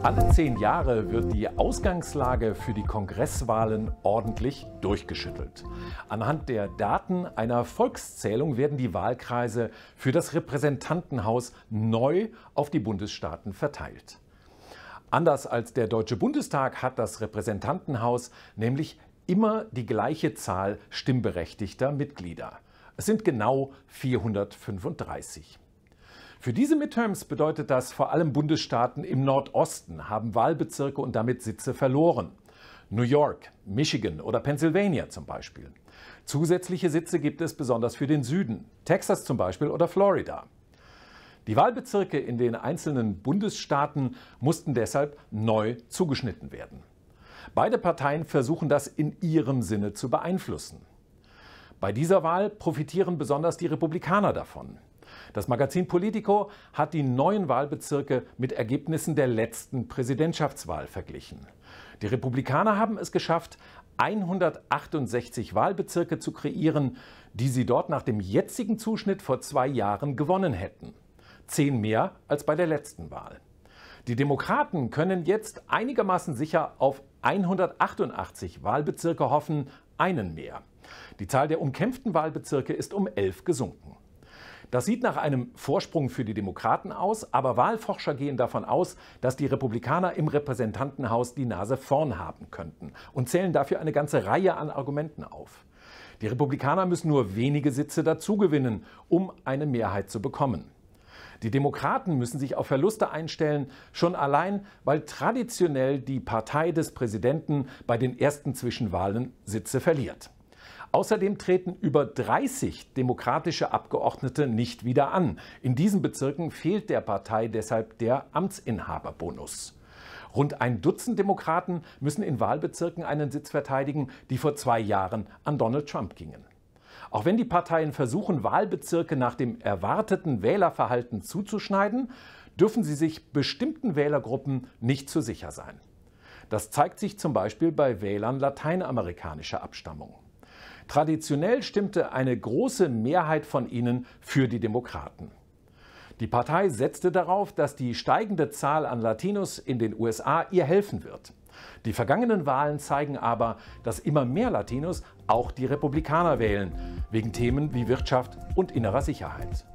Alle zehn Jahre wird die Ausgangslage für die Kongresswahlen ordentlich durchgeschüttelt. Anhand der Daten einer Volkszählung werden die Wahlkreise für das Repräsentantenhaus neu auf die Bundesstaaten verteilt. Anders als der Deutsche Bundestag hat das Repräsentantenhaus nämlich immer die gleiche Zahl stimmberechtigter Mitglieder. Es sind genau 435. Für diese Midterms bedeutet das, vor allem Bundesstaaten im Nordosten haben Wahlbezirke und damit Sitze verloren. New York, Michigan oder Pennsylvania zum Beispiel. Zusätzliche Sitze gibt es besonders für den Süden, Texas zum Beispiel oder Florida. Die Wahlbezirke in den einzelnen Bundesstaaten mussten deshalb neu zugeschnitten werden. Beide Parteien versuchen das in ihrem Sinne zu beeinflussen. Bei dieser Wahl profitieren besonders die Republikaner davon. Das Magazin Politico hat die neuen Wahlbezirke mit Ergebnissen der letzten Präsidentschaftswahl verglichen. Die Republikaner haben es geschafft, 168 Wahlbezirke zu kreieren, die sie dort nach dem jetzigen Zuschnitt vor zwei Jahren gewonnen hätten. Zehn mehr als bei der letzten Wahl. Die Demokraten können jetzt einigermaßen sicher auf 188 Wahlbezirke hoffen, einen mehr. Die Zahl der umkämpften Wahlbezirke ist um elf gesunken. Das sieht nach einem Vorsprung für die Demokraten aus, aber Wahlforscher gehen davon aus, dass die Republikaner im Repräsentantenhaus die Nase vorn haben könnten und zählen dafür eine ganze Reihe an Argumenten auf. Die Republikaner müssen nur wenige Sitze dazugewinnen, um eine Mehrheit zu bekommen. Die Demokraten müssen sich auf Verluste einstellen, schon allein, weil traditionell die Partei des Präsidenten bei den ersten Zwischenwahlen Sitze verliert. Außerdem treten über 30 demokratische Abgeordnete nicht wieder an. In diesen Bezirken fehlt der Partei deshalb der Amtsinhaberbonus. Rund ein Dutzend Demokraten müssen in Wahlbezirken einen Sitz verteidigen, die vor zwei Jahren an Donald Trump gingen. Auch wenn die Parteien versuchen, Wahlbezirke nach dem erwarteten Wählerverhalten zuzuschneiden, dürfen sie sich bestimmten Wählergruppen nicht zu sicher sein. Das zeigt sich zum Beispiel bei Wählern lateinamerikanischer Abstammung. Traditionell stimmte eine große Mehrheit von ihnen für die Demokraten. Die Partei setzte darauf, dass die steigende Zahl an Latinos in den USA ihr helfen wird. Die vergangenen Wahlen zeigen aber, dass immer mehr Latinos auch die Republikaner wählen, wegen Themen wie Wirtschaft und innerer Sicherheit.